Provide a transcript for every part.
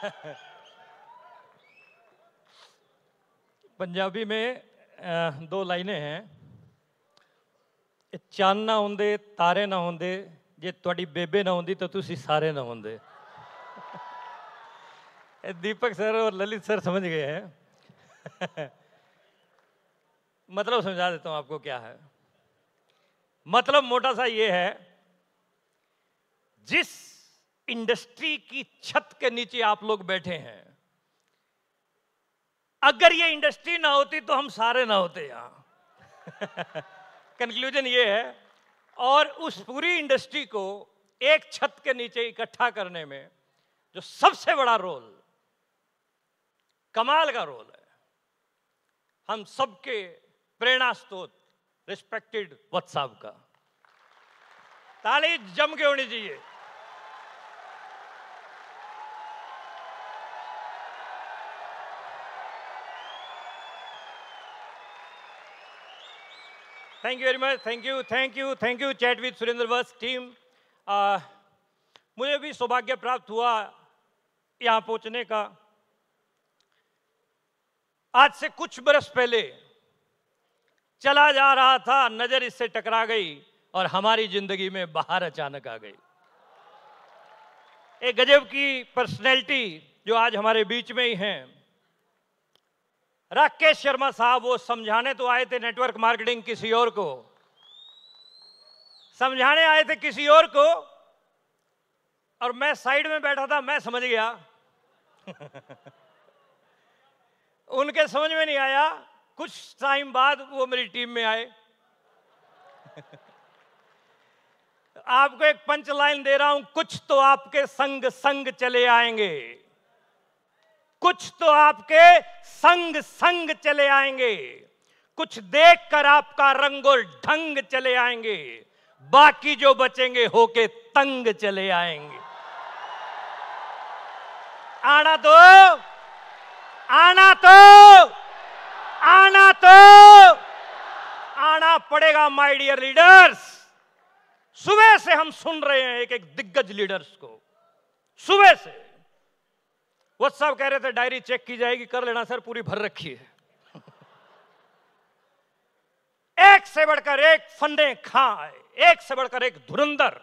पंजाबी में दो लाइनें हैं चंद ना होंगे तारे ना होंगे जे थोड़ी बेबे ना होंगी तो तुम सारे ना होंगे दीपक सर और ललित सर समझ गए हैं मतलब समझा देता हूं आपको क्या है मतलब मोटा सा ये है जिस इंडस्ट्री की छत के नीचे आप लोग बैठे हैं अगर ये इंडस्ट्री ना होती तो हम सारे ना होते यहां कंक्लूजन ये है और उस पूरी इंडस्ट्री को एक छत के नीचे इकट्ठा करने में जो सबसे बड़ा रोल कमाल का रोल है हम सबके प्रेरणा स्त्रोत रिस्पेक्टेड वत्साब का ताली जम के होनी चाहिए thank you very much thank you thank you thank you chat with Surendra वस टीम मुझे भी सौभाग्य प्राप्त हुआ यहाँ पहुँचने का आज से कुछ बरस पहले चला जा रहा था नज़र इससे टकरा गई और हमारी जिंदगी में बाहर अचानक आ गई एक गजब की पर्सनैलिटी जो आज हमारे बीच में ही हैं राकेश शर्मा साहब वो समझाने तो आए थे नेटवर्क मार्केटिंग किसी और को समझाने आए थे किसी और को और मैं साइड में बैठा था मैं समझ गया उनके समझ में नहीं आया कुछ टाइम बाद वो मेरी टीम में आए आपको एक पंच लाइन दे रहा हूं कुछ तो आपके संग संग चले आएंगे कुछ तो आपके संग संग चले आएंगे कुछ देखकर आपका रंगोल ढंग चले आएंगे बाकी जो बचेंगे होके तंग चले आएंगे आना तो आना तो आना तो आना पड़ेगा माय डियर लीडर्स सुबह से हम सुन रहे हैं एक एक दिग्गज लीडर्स को सुबह से वो सब कह रहे थे डायरी चेक की जाएगी कर लेना सर पूरी भर रखी है एक से बढ़कर एक फंडे खा आए एक से बढ़कर एक धुरंधर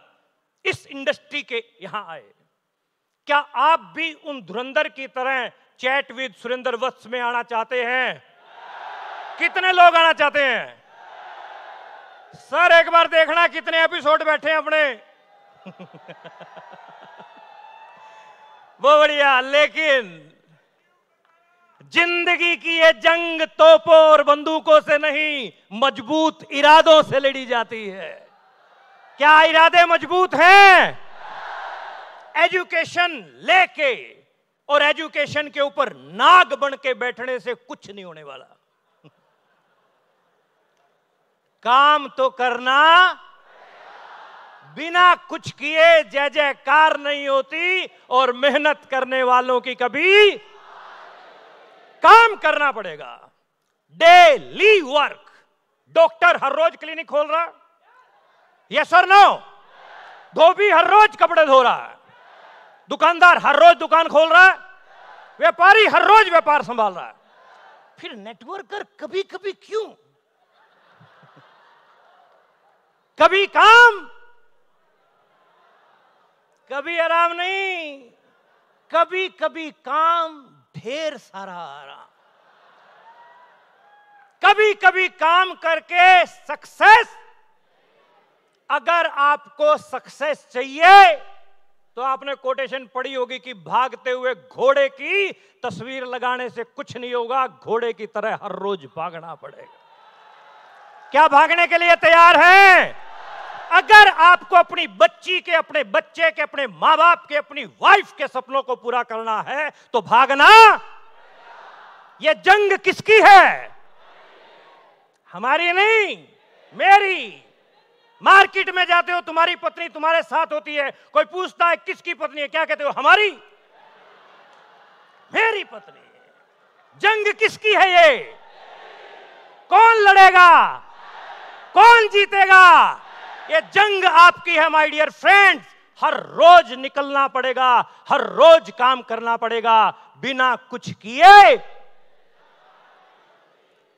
इस इंडस्ट्री के यहां आए क्या आप भी उन धुरंधर की तरह चैट विद सुरेंद्र वत्स में आना चाहते हैं कितने लोग आना चाहते हैं सर एक बार देखना कितने एपिसोड बैठे हैं अपने वो बढ़िया लेकिन जिंदगी की ये जंग तोपों और बंदूकों से नहीं मजबूत इरादों से लड़ी जाती है क्या इरादे मजबूत हैं एजुकेशन लेके और एजुकेशन के ऊपर नाग बन के बैठने से कुछ नहीं होने वाला काम तो करना बिना कुछ किए जय जयकार नहीं होती और मेहनत करने वालों की कभी काम करना पड़ेगा डेली वर्क डॉक्टर हर रोज क्लिनिक खोल रहा यस और नो धोबी हर रोज कपड़े धो रहा है दुकानदार हर रोज दुकान खोल रहा है व्यापारी हर रोज व्यापार संभाल रहा है फिर नेटवर्कर कभी कभी क्यों कभी काम कभी आराम नहीं कभी कभी काम ढेर सारा आराम कभी कभी काम करके सक्सेस अगर आपको सक्सेस चाहिए तो आपने कोटेशन पढ़ी होगी कि भागते हुए घोड़े की तस्वीर लगाने से कुछ नहीं होगा घोड़े की तरह हर रोज भागना पड़ेगा क्या भागने के लिए तैयार हैं? अगर आपको अपनी बच्ची के अपने बच्चे के अपने माँ बाप के अपनी वाइफ के सपनों को पूरा करना है तो भागना यह जंग किसकी है हमारी नहीं मेरी मार्केट में जाते हो तुम्हारी पत्नी तुम्हारे साथ होती है कोई पूछता है किसकी पत्नी है क्या कहते हो हमारी मेरी पत्नी जंग किसकी है ये कौन लड़ेगा कौन जीतेगा ये जंग आपकी है माय डियर फ्रेंड्स हर रोज निकलना पड़ेगा हर रोज काम करना पड़ेगा बिना कुछ किए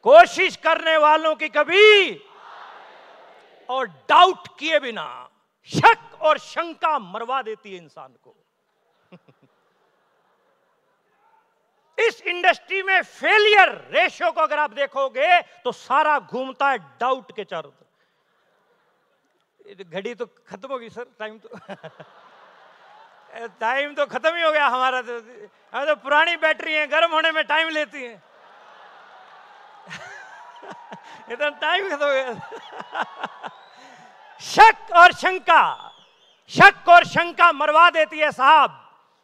कोशिश करने वालों की कभी और डाउट किए बिना शक और शंका मरवा देती है इंसान को इस इंडस्ट्री में फेलियर रेशियो को अगर आप देखोगे तो सारा घूमता है डाउट के चारों तरफ घड़ी तो खत्म होगी सर टाइम तो टाइम तो खत्म ही हो गया हमारा तो हम तो पुरानी बैटरी है गर्म होने में टाइम लेती है इतना टाइम खत्म हो गया शक और शंका शक और शंका मरवा देती है साहब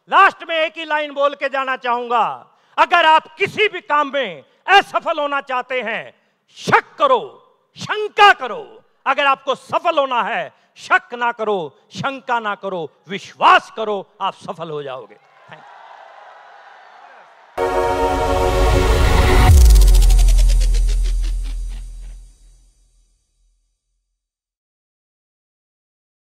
लास्ट में एक ही लाइन बोल के जाना चाहूंगा अगर आप किसी भी काम में असफल होना चाहते हैं शक करो शंका करो अगर आपको सफल होना है शक ना करो शंका ना करो विश्वास करो आप सफल हो जाओगे